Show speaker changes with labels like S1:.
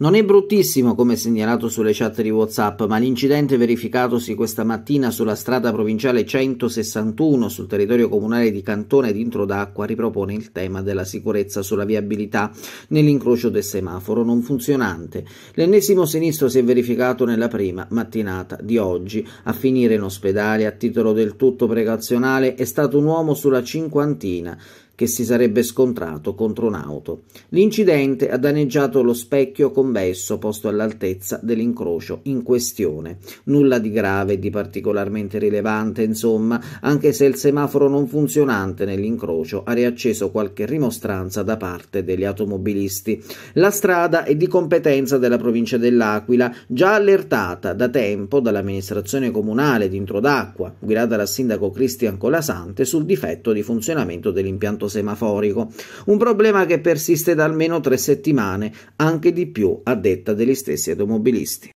S1: Non è bruttissimo come segnalato sulle chat di WhatsApp, ma l'incidente verificatosi questa mattina sulla strada provinciale 161 sul territorio comunale di Cantone dentro d'acqua ripropone il tema della sicurezza sulla viabilità nell'incrocio del semaforo non funzionante. L'ennesimo sinistro si è verificato nella prima mattinata di oggi. A finire in ospedale a titolo del tutto precazionale è stato un uomo sulla cinquantina che si sarebbe scontrato contro un'auto. L'incidente ha danneggiato lo specchio convesso posto all'altezza dell'incrocio in questione. Nulla di grave e di particolarmente rilevante, insomma, anche se il semaforo non funzionante nell'incrocio ha riacceso qualche rimostranza da parte degli automobilisti. La strada è di competenza della provincia dell'Aquila, già allertata da tempo dall'amministrazione comunale di Introdacqua, guidata dal sindaco Cristian Colasante, sul difetto di funzionamento dell'impianto semaforico, un problema che persiste da almeno tre settimane, anche di più a detta degli stessi automobilisti.